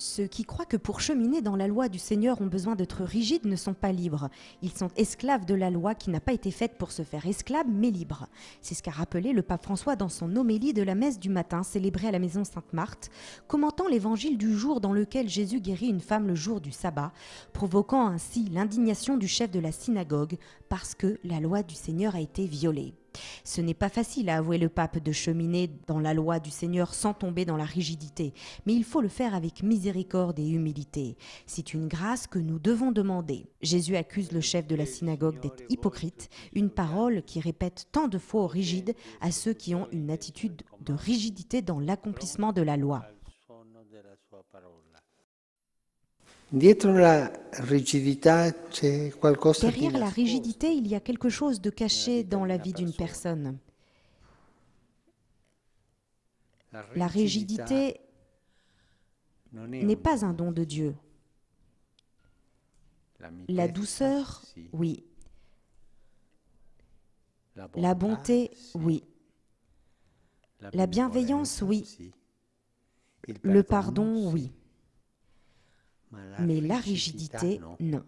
Ceux qui croient que pour cheminer dans la loi du Seigneur ont besoin d'être rigides ne sont pas libres. Ils sont esclaves de la loi qui n'a pas été faite pour se faire esclave, mais libre. C'est ce qu'a rappelé le pape François dans son homélie de la messe du matin célébrée à la maison Sainte-Marthe, commentant l'évangile du jour dans lequel Jésus guérit une femme le jour du sabbat, provoquant ainsi l'indignation du chef de la synagogue parce que la loi du Seigneur a été violée. Ce n'est pas facile à avouer le pape de cheminer dans la loi du Seigneur sans tomber dans la rigidité, mais il faut le faire avec miséricorde et humilité. C'est une grâce que nous devons demander. Jésus accuse le chef de la synagogue d'être hypocrite, une parole qui répète tant de fois rigide à ceux qui ont une attitude de rigidité dans l'accomplissement de la loi. Derrière la rigidité, il y a quelque chose de caché dans la vie d'une personne. La rigidité n'est pas un don de Dieu. La douceur, oui. La bonté, oui. La bienveillance, oui. Le pardon, oui mais la rigidité, non.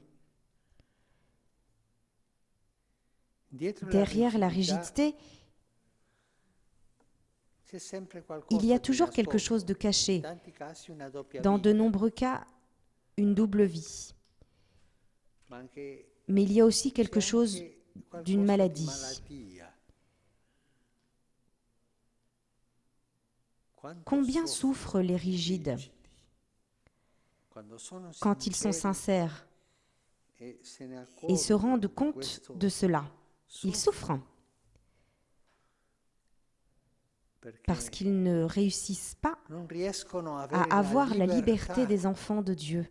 Derrière la rigidité, il y a toujours quelque chose de caché. Dans de nombreux cas, une double vie. Mais il y a aussi quelque chose d'une maladie. Combien souffrent les rigides quand ils sont sincères et se rendent compte de cela, ils souffrent parce qu'ils ne réussissent pas à avoir la liberté des enfants de Dieu.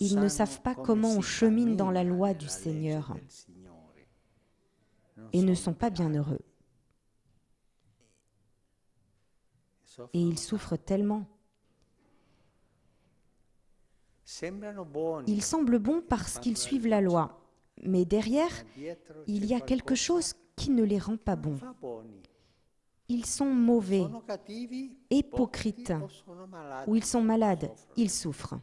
Ils ne savent pas comment on chemine dans la loi du Seigneur et ne sont pas bien heureux. E et ils souffrent tellement. Ils semblent bons parce qu'ils suivent la loi, mais derrière, il y a quelque chose qui ne les rend pas bons. Ils sont mauvais, hypocrites, ou ils sont malades, ils souffrent.